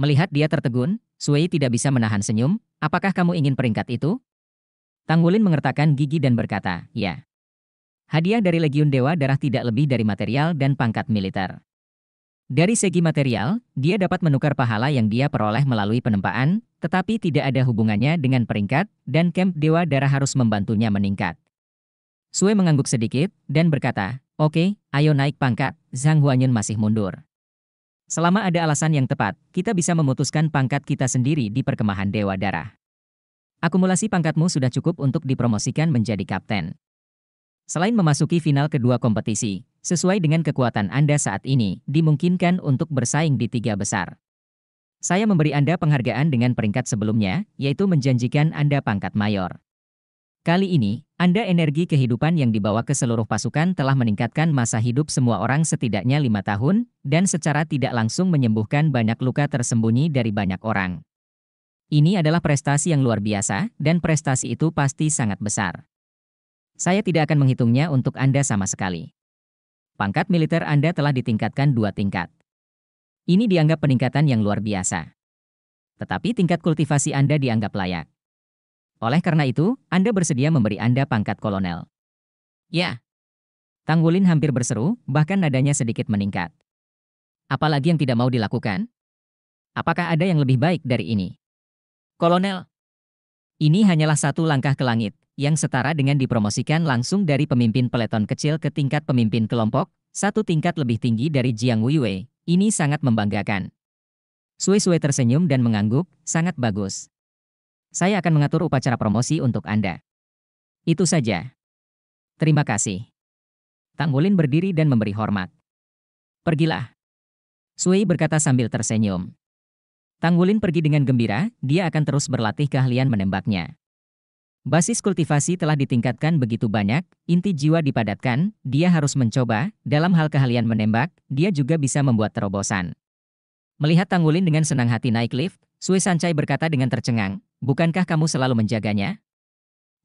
Melihat dia tertegun, Sui tidak bisa menahan senyum, apakah kamu ingin peringkat itu? Tanggulin mengertakkan gigi dan berkata, ya. Hadiah dari Legiun Dewa Darah tidak lebih dari material dan pangkat militer. Dari segi material, dia dapat menukar pahala yang dia peroleh melalui penempaan, tetapi tidak ada hubungannya dengan peringkat, dan Camp Dewa Darah harus membantunya meningkat. Sui mengangguk sedikit, dan berkata, Oke, okay, ayo naik pangkat, Zhang Huanyun masih mundur. Selama ada alasan yang tepat, kita bisa memutuskan pangkat kita sendiri di perkemahan Dewa Darah. Akumulasi pangkatmu sudah cukup untuk dipromosikan menjadi kapten. Selain memasuki final kedua kompetisi, sesuai dengan kekuatan Anda saat ini, dimungkinkan untuk bersaing di tiga besar. Saya memberi Anda penghargaan dengan peringkat sebelumnya, yaitu menjanjikan Anda pangkat mayor. Kali ini, Anda energi kehidupan yang dibawa ke seluruh pasukan telah meningkatkan masa hidup semua orang setidaknya lima tahun, dan secara tidak langsung menyembuhkan banyak luka tersembunyi dari banyak orang. Ini adalah prestasi yang luar biasa, dan prestasi itu pasti sangat besar. Saya tidak akan menghitungnya untuk Anda sama sekali. Pangkat militer Anda telah ditingkatkan dua tingkat. Ini dianggap peningkatan yang luar biasa. Tetapi tingkat kultivasi Anda dianggap layak. Oleh karena itu, Anda bersedia memberi Anda pangkat kolonel. Ya. Tang Wulin hampir berseru, bahkan nadanya sedikit meningkat. Apalagi yang tidak mau dilakukan? Apakah ada yang lebih baik dari ini? Kolonel, ini hanyalah satu langkah ke langit, yang setara dengan dipromosikan langsung dari pemimpin peleton kecil ke tingkat pemimpin kelompok, satu tingkat lebih tinggi dari Jiang Weiwei. Ini sangat membanggakan. Sui Sui tersenyum dan mengangguk, sangat bagus. Saya akan mengatur upacara promosi untuk Anda. Itu saja. Terima kasih. Tanggulin berdiri dan memberi hormat. Pergilah. Sui berkata sambil tersenyum. Tanggulin pergi dengan gembira, dia akan terus berlatih keahlian menembaknya. Basis kultivasi telah ditingkatkan begitu banyak, inti jiwa dipadatkan, dia harus mencoba, dalam hal keahlian menembak, dia juga bisa membuat terobosan. Melihat Tanggulin dengan senang hati naik lift, Sui Sancai berkata dengan tercengang, bukankah kamu selalu menjaganya?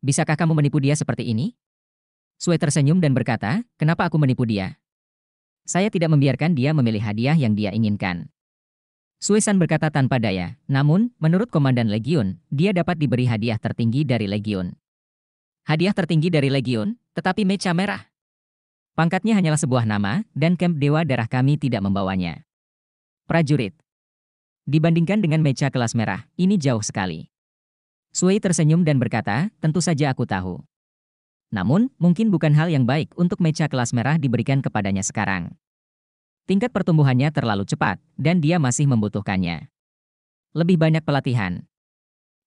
Bisakah kamu menipu dia seperti ini? Sui tersenyum dan berkata, kenapa aku menipu dia? Saya tidak membiarkan dia memilih hadiah yang dia inginkan. Sui San berkata tanpa daya, namun, menurut Komandan Legion, dia dapat diberi hadiah tertinggi dari Legion. Hadiah tertinggi dari Legion, tetapi meja merah. Pangkatnya hanyalah sebuah nama, dan kamp Dewa Darah kami tidak membawanya. Prajurit, Dibandingkan dengan meja kelas merah, ini jauh sekali. Sui tersenyum dan berkata, tentu saja aku tahu. Namun, mungkin bukan hal yang baik untuk meja kelas merah diberikan kepadanya sekarang. Tingkat pertumbuhannya terlalu cepat, dan dia masih membutuhkannya. Lebih banyak pelatihan.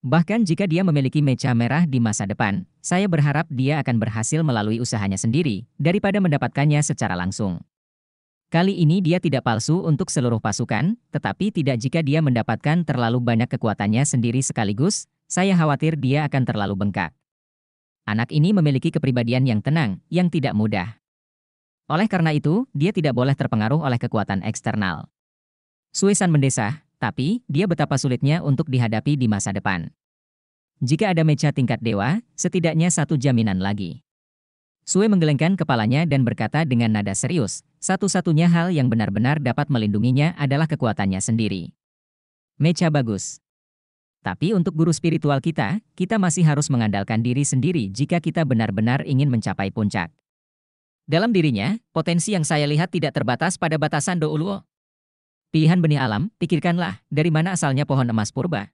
Bahkan jika dia memiliki meja merah di masa depan, saya berharap dia akan berhasil melalui usahanya sendiri, daripada mendapatkannya secara langsung. Kali ini dia tidak palsu untuk seluruh pasukan, tetapi tidak jika dia mendapatkan terlalu banyak kekuatannya sendiri sekaligus, saya khawatir dia akan terlalu bengkak. Anak ini memiliki kepribadian yang tenang, yang tidak mudah. Oleh karena itu, dia tidak boleh terpengaruh oleh kekuatan eksternal. Suisan mendesah, tapi dia betapa sulitnya untuk dihadapi di masa depan. Jika ada meja tingkat dewa, setidaknya satu jaminan lagi. Sue menggelengkan kepalanya dan berkata dengan nada serius, satu-satunya hal yang benar-benar dapat melindunginya adalah kekuatannya sendiri. Mecha bagus. Tapi untuk guru spiritual kita, kita masih harus mengandalkan diri sendiri jika kita benar-benar ingin mencapai puncak. Dalam dirinya, potensi yang saya lihat tidak terbatas pada batasan do Pilihan benih alam, pikirkanlah, dari mana asalnya pohon emas purba.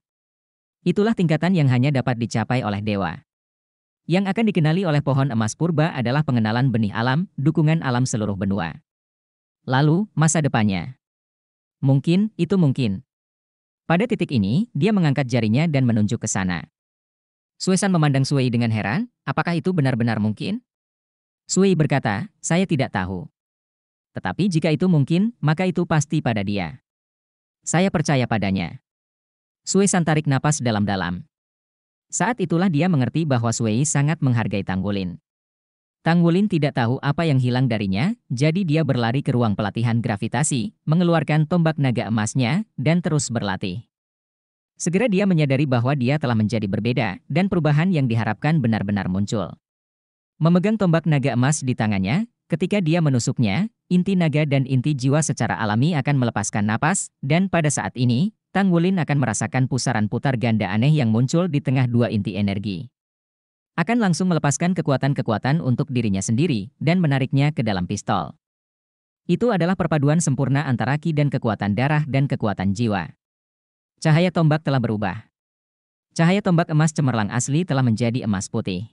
Itulah tingkatan yang hanya dapat dicapai oleh dewa. Yang akan dikenali oleh pohon emas purba adalah pengenalan benih alam, dukungan alam seluruh benua lalu masa depannya. Mungkin, itu mungkin. Pada titik ini, dia mengangkat jarinya dan menunjuk ke sana. Suesan memandang Sui dengan heran, apakah itu benar-benar mungkin? Sui berkata, saya tidak tahu. Tetapi jika itu mungkin, maka itu pasti pada dia. Saya percaya padanya. Suesan tarik napas dalam-dalam. Saat itulah dia mengerti bahwa Sui sangat menghargai Tanggulin. Tang Wulin tidak tahu apa yang hilang darinya, jadi dia berlari ke ruang pelatihan gravitasi, mengeluarkan tombak naga emasnya, dan terus berlatih. Segera dia menyadari bahwa dia telah menjadi berbeda, dan perubahan yang diharapkan benar-benar muncul. Memegang tombak naga emas di tangannya, ketika dia menusuknya, inti naga dan inti jiwa secara alami akan melepaskan napas, dan pada saat ini, Tang Wulin akan merasakan pusaran putar ganda aneh yang muncul di tengah dua inti energi akan langsung melepaskan kekuatan-kekuatan untuk dirinya sendiri dan menariknya ke dalam pistol. Itu adalah perpaduan sempurna antara ki dan kekuatan darah dan kekuatan jiwa. Cahaya tombak telah berubah. Cahaya tombak emas cemerlang asli telah menjadi emas putih.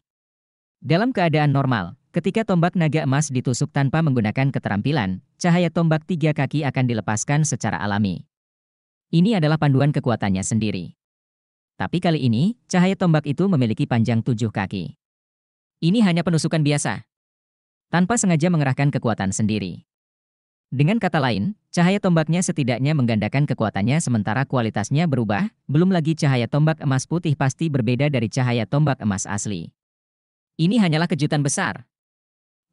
Dalam keadaan normal, ketika tombak naga emas ditusuk tanpa menggunakan keterampilan, cahaya tombak tiga kaki akan dilepaskan secara alami. Ini adalah panduan kekuatannya sendiri. Tapi kali ini, cahaya tombak itu memiliki panjang tujuh kaki. Ini hanya penusukan biasa. Tanpa sengaja mengerahkan kekuatan sendiri. Dengan kata lain, cahaya tombaknya setidaknya menggandakan kekuatannya sementara kualitasnya berubah, belum lagi cahaya tombak emas putih pasti berbeda dari cahaya tombak emas asli. Ini hanyalah kejutan besar.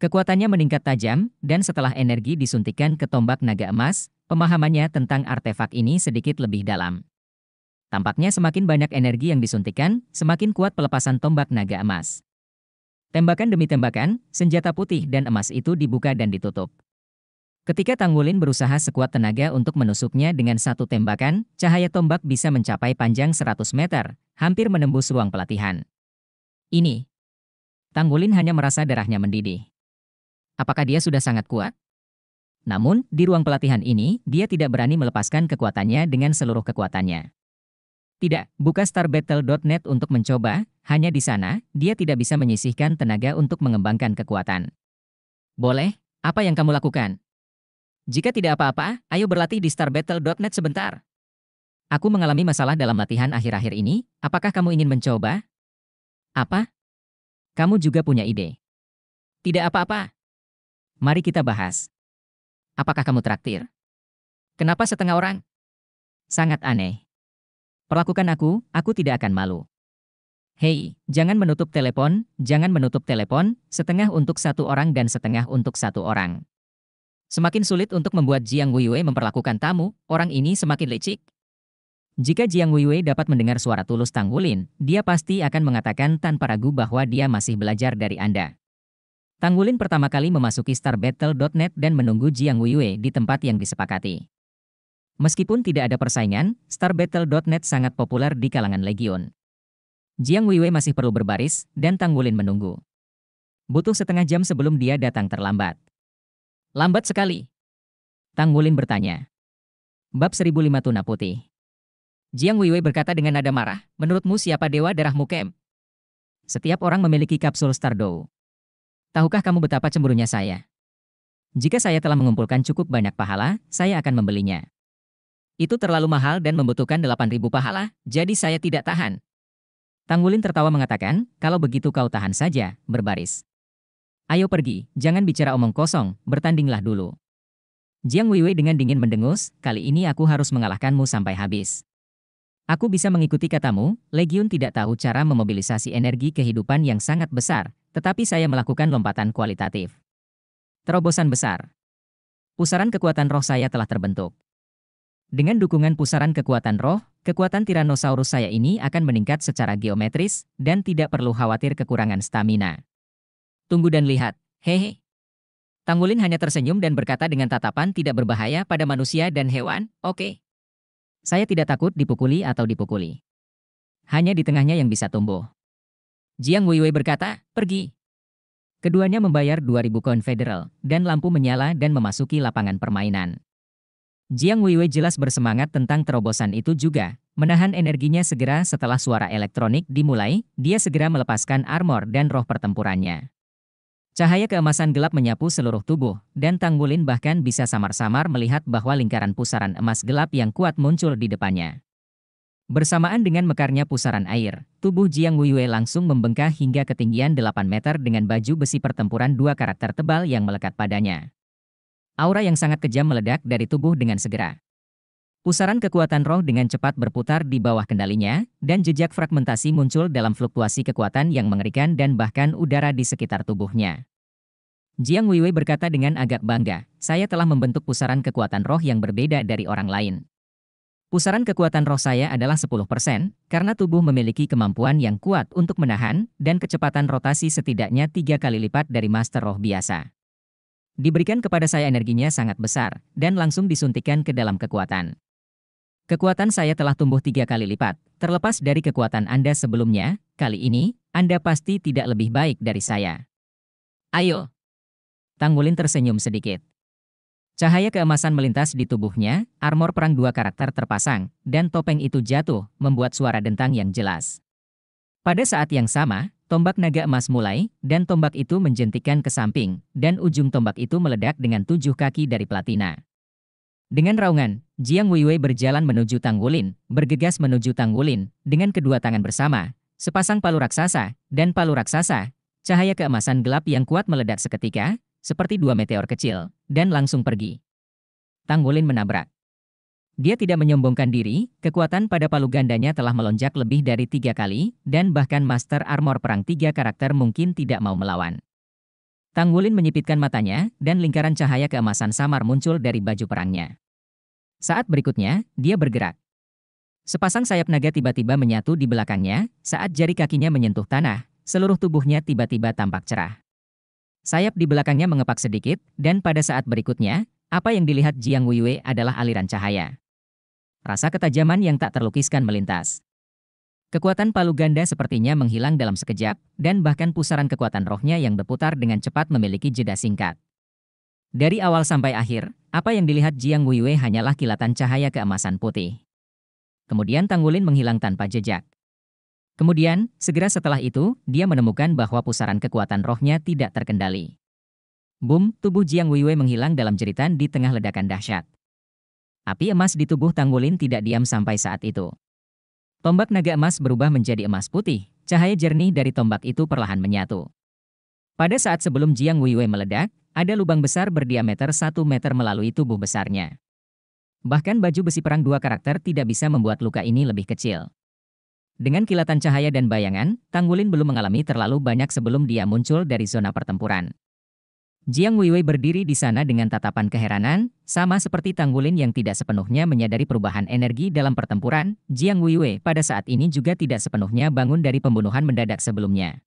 Kekuatannya meningkat tajam, dan setelah energi disuntikan ke tombak naga emas, pemahamannya tentang artefak ini sedikit lebih dalam. Tampaknya semakin banyak energi yang disuntikan, semakin kuat pelepasan tombak naga emas. Tembakan demi tembakan, senjata putih dan emas itu dibuka dan ditutup. Ketika Tanggulin berusaha sekuat tenaga untuk menusuknya dengan satu tembakan, cahaya tombak bisa mencapai panjang 100 meter, hampir menembus ruang pelatihan. Ini. Tanggulin hanya merasa darahnya mendidih. Apakah dia sudah sangat kuat? Namun, di ruang pelatihan ini, dia tidak berani melepaskan kekuatannya dengan seluruh kekuatannya. Tidak, buka starbattle.net untuk mencoba, hanya di sana, dia tidak bisa menyisihkan tenaga untuk mengembangkan kekuatan. Boleh, apa yang kamu lakukan? Jika tidak apa-apa, ayo berlatih di starbattle.net sebentar. Aku mengalami masalah dalam latihan akhir-akhir ini, apakah kamu ingin mencoba? Apa? Kamu juga punya ide? Tidak apa-apa. Mari kita bahas. Apakah kamu traktir? Kenapa setengah orang? Sangat aneh. Perlakukan aku, aku tidak akan malu. Hei, jangan menutup telepon, jangan menutup telepon, setengah untuk satu orang dan setengah untuk satu orang. Semakin sulit untuk membuat Jiang Weiwei memperlakukan tamu, orang ini semakin licik. Jika Jiang Weiwei dapat mendengar suara tulus Tang Wulin, dia pasti akan mengatakan tanpa ragu bahwa dia masih belajar dari Anda. Tang Wulin pertama kali memasuki StarBattle.net dan menunggu Jiang Weiwei di tempat yang disepakati. Meskipun tidak ada persaingan, StarBattle.net sangat populer di kalangan Legion. Jiang Weiwei masih perlu berbaris, dan Tang Wulin menunggu. Butuh setengah jam sebelum dia datang terlambat. Lambat sekali. Tang Wulin bertanya. Bab 1005 Tuna Putih. Jiang Weiwei berkata dengan nada marah, menurutmu siapa dewa darahmu Kem? Setiap orang memiliki kapsul Stardow. Tahukah kamu betapa cemburunya saya? Jika saya telah mengumpulkan cukup banyak pahala, saya akan membelinya. Itu terlalu mahal dan membutuhkan 8.000 pahala, jadi saya tidak tahan. Tanggulin tertawa mengatakan, kalau begitu kau tahan saja, berbaris. Ayo pergi, jangan bicara omong kosong, bertandinglah dulu. Jiang Weiwei dengan dingin mendengus, kali ini aku harus mengalahkanmu sampai habis. Aku bisa mengikuti katamu, Legion tidak tahu cara memobilisasi energi kehidupan yang sangat besar, tetapi saya melakukan lompatan kualitatif. Terobosan besar. Pusaran kekuatan roh saya telah terbentuk. Dengan dukungan pusaran kekuatan roh, kekuatan tiranosaurus saya ini akan meningkat secara geometris, dan tidak perlu khawatir kekurangan stamina. Tunggu dan lihat, hehe. Tanggulin hanya tersenyum dan berkata dengan tatapan tidak berbahaya pada manusia dan hewan, oke. Okay. Saya tidak takut dipukuli atau dipukuli. Hanya di tengahnya yang bisa tumbuh. Jiang Weiwei berkata, pergi. Keduanya membayar 2000 koin federal, dan lampu menyala dan memasuki lapangan permainan. Jiang Weiwei jelas bersemangat tentang terobosan itu juga. Menahan energinya segera setelah suara elektronik dimulai, dia segera melepaskan armor dan roh pertempurannya. Cahaya keemasan gelap menyapu seluruh tubuh, dan Tang Wulin bahkan bisa samar-samar melihat bahwa lingkaran pusaran emas gelap yang kuat muncul di depannya. Bersamaan dengan mekarnya pusaran air, tubuh Jiang Weiwei langsung membengkah hingga ketinggian 8 meter dengan baju besi pertempuran dua karakter tebal yang melekat padanya. Aura yang sangat kejam meledak dari tubuh dengan segera. Pusaran kekuatan roh dengan cepat berputar di bawah kendalinya, dan jejak fragmentasi muncul dalam fluktuasi kekuatan yang mengerikan dan bahkan udara di sekitar tubuhnya. Jiang Weiwei berkata dengan agak bangga, saya telah membentuk pusaran kekuatan roh yang berbeda dari orang lain. Pusaran kekuatan roh saya adalah 10%, karena tubuh memiliki kemampuan yang kuat untuk menahan, dan kecepatan rotasi setidaknya tiga kali lipat dari master roh biasa. Diberikan kepada saya energinya sangat besar, dan langsung disuntikan ke dalam kekuatan. Kekuatan saya telah tumbuh tiga kali lipat, terlepas dari kekuatan Anda sebelumnya, kali ini, Anda pasti tidak lebih baik dari saya. Ayo! Tanggulin tersenyum sedikit. Cahaya keemasan melintas di tubuhnya, armor perang dua karakter terpasang, dan topeng itu jatuh, membuat suara dentang yang jelas. Pada saat yang sama, Tombak naga emas mulai, dan tombak itu menjentikan ke samping, dan ujung tombak itu meledak dengan tujuh kaki dari platina. Dengan raungan, Jiang Weiwei berjalan menuju Tang Wulin, bergegas menuju Tang Wulin, dengan kedua tangan bersama, sepasang palu raksasa, dan palu raksasa, cahaya keemasan gelap yang kuat meledak seketika, seperti dua meteor kecil, dan langsung pergi. Tang Wulin menabrak. Dia tidak menyombongkan diri, kekuatan pada palu gandanya telah melonjak lebih dari tiga kali, dan bahkan Master Armor Perang tiga karakter mungkin tidak mau melawan. Tang Wulin menyipitkan matanya, dan lingkaran cahaya keemasan samar muncul dari baju perangnya. Saat berikutnya, dia bergerak. Sepasang sayap naga tiba-tiba menyatu di belakangnya, saat jari kakinya menyentuh tanah, seluruh tubuhnya tiba-tiba tampak cerah. Sayap di belakangnya mengepak sedikit, dan pada saat berikutnya, apa yang dilihat Jiang Wuyue adalah aliran cahaya. Rasa ketajaman yang tak terlukiskan melintas. Kekuatan palu ganda sepertinya menghilang dalam sekejap, dan bahkan pusaran kekuatan rohnya yang berputar dengan cepat memiliki jeda singkat. Dari awal sampai akhir, apa yang dilihat Jiang Wuyue hanyalah kilatan cahaya keemasan putih. Kemudian Tang Wulin menghilang tanpa jejak. Kemudian, segera setelah itu, dia menemukan bahwa pusaran kekuatan rohnya tidak terkendali. Boom, tubuh Jiang Wuyue menghilang dalam jeritan di tengah ledakan dahsyat. Api emas di tubuh Tanggulin tidak diam sampai saat itu. Tombak naga emas berubah menjadi emas putih, cahaya jernih dari tombak itu perlahan menyatu. Pada saat sebelum Jiang Weiwei meledak, ada lubang besar berdiameter 1 meter melalui tubuh besarnya. Bahkan baju besi perang dua karakter tidak bisa membuat luka ini lebih kecil. Dengan kilatan cahaya dan bayangan, Tanggulin belum mengalami terlalu banyak sebelum dia muncul dari zona pertempuran. Jiang Weiwei berdiri di sana dengan tatapan keheranan, sama seperti Tang Wulin yang tidak sepenuhnya menyadari perubahan energi dalam pertempuran, Jiang Weiwei pada saat ini juga tidak sepenuhnya bangun dari pembunuhan mendadak sebelumnya.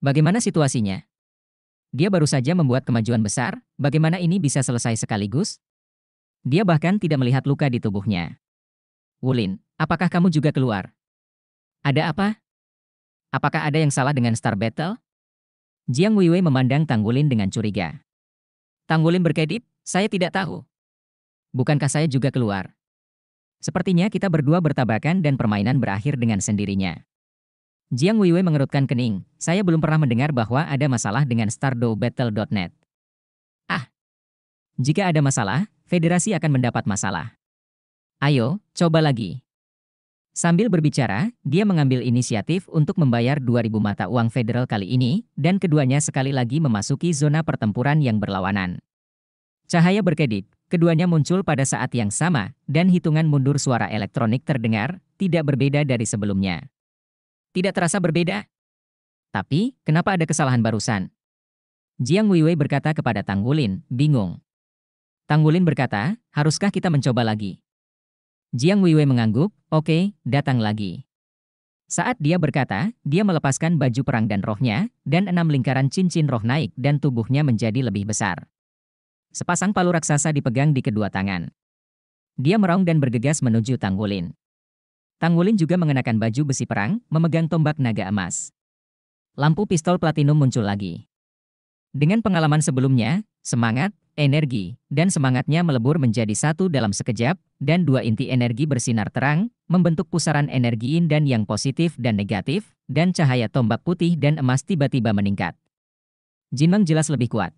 Bagaimana situasinya? Dia baru saja membuat kemajuan besar, bagaimana ini bisa selesai sekaligus? Dia bahkan tidak melihat luka di tubuhnya. Wulin, apakah kamu juga keluar? Ada apa? Apakah ada yang salah dengan Star Battle? Jiang Weiwei memandang Tang Wulin dengan curiga. Tang Wulin berkedip, saya tidak tahu. Bukankah saya juga keluar? Sepertinya kita berdua bertabakan dan permainan berakhir dengan sendirinya. Jiang Weiwei mengerutkan kening, saya belum pernah mendengar bahwa ada masalah dengan StardowBattle.net. Ah! Jika ada masalah, federasi akan mendapat masalah. Ayo, coba lagi. Sambil berbicara, dia mengambil inisiatif untuk membayar 2.000 mata uang federal kali ini, dan keduanya sekali lagi memasuki zona pertempuran yang berlawanan. Cahaya berkedip, keduanya muncul pada saat yang sama, dan hitungan mundur suara elektronik terdengar, tidak berbeda dari sebelumnya. Tidak terasa berbeda? Tapi, kenapa ada kesalahan barusan? Jiang Weiwei berkata kepada Tang Wulin, bingung. Tang Wulin berkata, haruskah kita mencoba lagi? Jiang Weiwei mengangguk, oke, okay, datang lagi. Saat dia berkata, dia melepaskan baju perang dan rohnya, dan enam lingkaran cincin roh naik dan tubuhnya menjadi lebih besar. Sepasang palu raksasa dipegang di kedua tangan. Dia meraung dan bergegas menuju Tang Wulin. Tang Wulin juga mengenakan baju besi perang, memegang tombak naga emas. Lampu pistol platinum muncul lagi. Dengan pengalaman sebelumnya, semangat, energi, dan semangatnya melebur menjadi satu dalam sekejap, dan dua inti energi bersinar terang, membentuk pusaran energi in dan yang positif dan negatif, dan cahaya tombak putih dan emas tiba-tiba meningkat. Jinmeng jelas lebih kuat.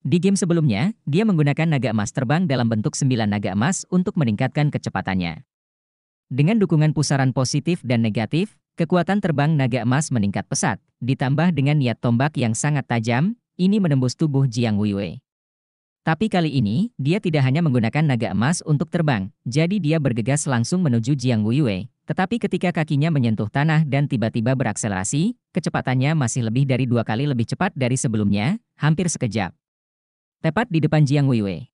Di game sebelumnya, dia menggunakan naga emas terbang dalam bentuk sembilan naga emas untuk meningkatkan kecepatannya. Dengan dukungan pusaran positif dan negatif, kekuatan terbang naga emas meningkat pesat, ditambah dengan niat tombak yang sangat tajam, ini menembus tubuh Jiang Weiwei. Tapi kali ini, dia tidak hanya menggunakan naga emas untuk terbang, jadi dia bergegas langsung menuju Jiang Wuyue. Tetapi ketika kakinya menyentuh tanah dan tiba-tiba berakselerasi, kecepatannya masih lebih dari dua kali lebih cepat dari sebelumnya, hampir sekejap. Tepat di depan Jiang Wuyue.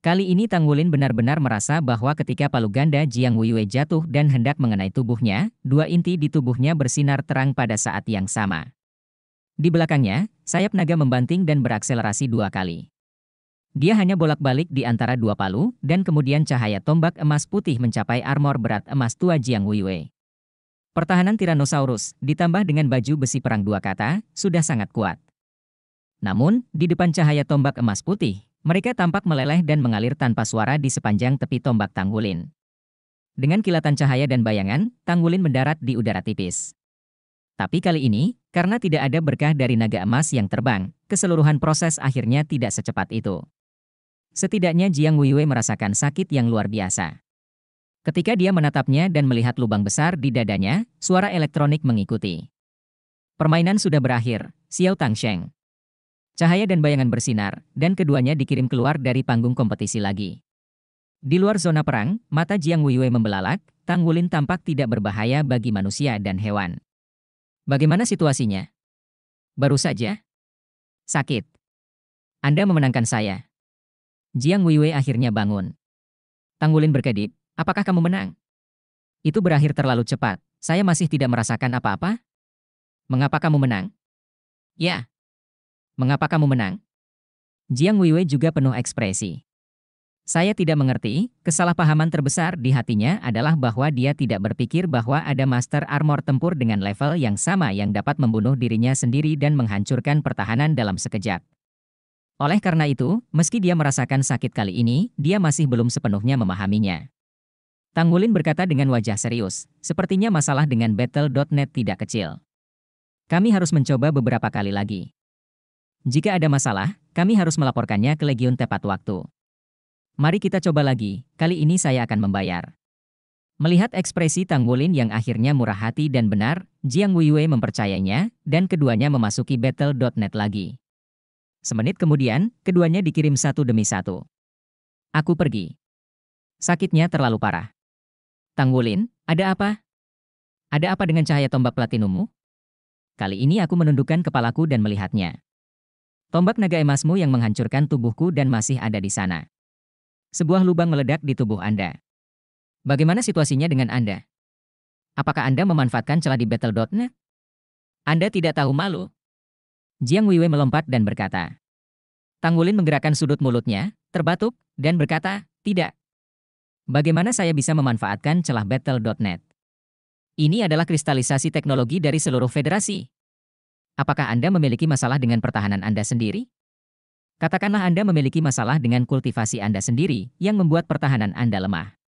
Kali ini Tang Wulin benar-benar merasa bahwa ketika palu ganda Jiang Wuyue jatuh dan hendak mengenai tubuhnya, dua inti di tubuhnya bersinar terang pada saat yang sama. Di belakangnya, sayap naga membanting dan berakselerasi dua kali. Dia hanya bolak-balik di antara dua palu, dan kemudian cahaya tombak emas putih mencapai armor berat emas tua Jiang Wei. Pertahanan Tyrannosaurus, ditambah dengan baju besi perang dua kata, sudah sangat kuat. Namun, di depan cahaya tombak emas putih, mereka tampak meleleh dan mengalir tanpa suara di sepanjang tepi tombak Tanggulin. Dengan kilatan cahaya dan bayangan, Tanggulin mendarat di udara tipis. Tapi kali ini, karena tidak ada berkah dari naga emas yang terbang, keseluruhan proses akhirnya tidak secepat itu. Setidaknya Jiang Weiwei merasakan sakit yang luar biasa. Ketika dia menatapnya dan melihat lubang besar di dadanya, suara elektronik mengikuti. Permainan sudah berakhir, Xiao Tangsheng. Cahaya dan bayangan bersinar, dan keduanya dikirim keluar dari panggung kompetisi lagi. Di luar zona perang, mata Jiang Weiwei membelalak, Tang Wulin tampak tidak berbahaya bagi manusia dan hewan. Bagaimana situasinya? Baru saja? Sakit. Anda memenangkan saya. Jiang Weiwei akhirnya bangun. Tanggulin berkedip, apakah kamu menang? Itu berakhir terlalu cepat, saya masih tidak merasakan apa-apa. Mengapa kamu menang? Ya. Mengapa kamu menang? Jiang Weiwei juga penuh ekspresi. Saya tidak mengerti, kesalahpahaman terbesar di hatinya adalah bahwa dia tidak berpikir bahwa ada master armor tempur dengan level yang sama yang dapat membunuh dirinya sendiri dan menghancurkan pertahanan dalam sekejap. Oleh karena itu, meski dia merasakan sakit kali ini, dia masih belum sepenuhnya memahaminya. Tang Wulin berkata dengan wajah serius, sepertinya masalah dengan battle.net tidak kecil. Kami harus mencoba beberapa kali lagi. Jika ada masalah, kami harus melaporkannya ke Legion tepat waktu. Mari kita coba lagi, kali ini saya akan membayar. Melihat ekspresi Tang Wulin yang akhirnya murah hati dan benar, Jiang Weiwei mempercayainya, dan keduanya memasuki battle.net lagi. Semenit kemudian, keduanya dikirim satu demi satu. Aku pergi. Sakitnya terlalu parah. Tang Wulin, ada apa? Ada apa dengan cahaya tombak platinummu? Kali ini aku menundukkan kepalaku dan melihatnya. Tombak naga emasmu yang menghancurkan tubuhku dan masih ada di sana. Sebuah lubang meledak di tubuh Anda. Bagaimana situasinya dengan Anda? Apakah Anda memanfaatkan celah di battle.net? Anda tidak tahu malu. Jiang Weiwei melompat dan berkata. Tang Wulin menggerakkan sudut mulutnya, terbatuk, dan berkata, tidak. Bagaimana saya bisa memanfaatkan celah battle.net? Ini adalah kristalisasi teknologi dari seluruh federasi. Apakah Anda memiliki masalah dengan pertahanan Anda sendiri? Katakanlah Anda memiliki masalah dengan kultivasi Anda sendiri yang membuat pertahanan Anda lemah.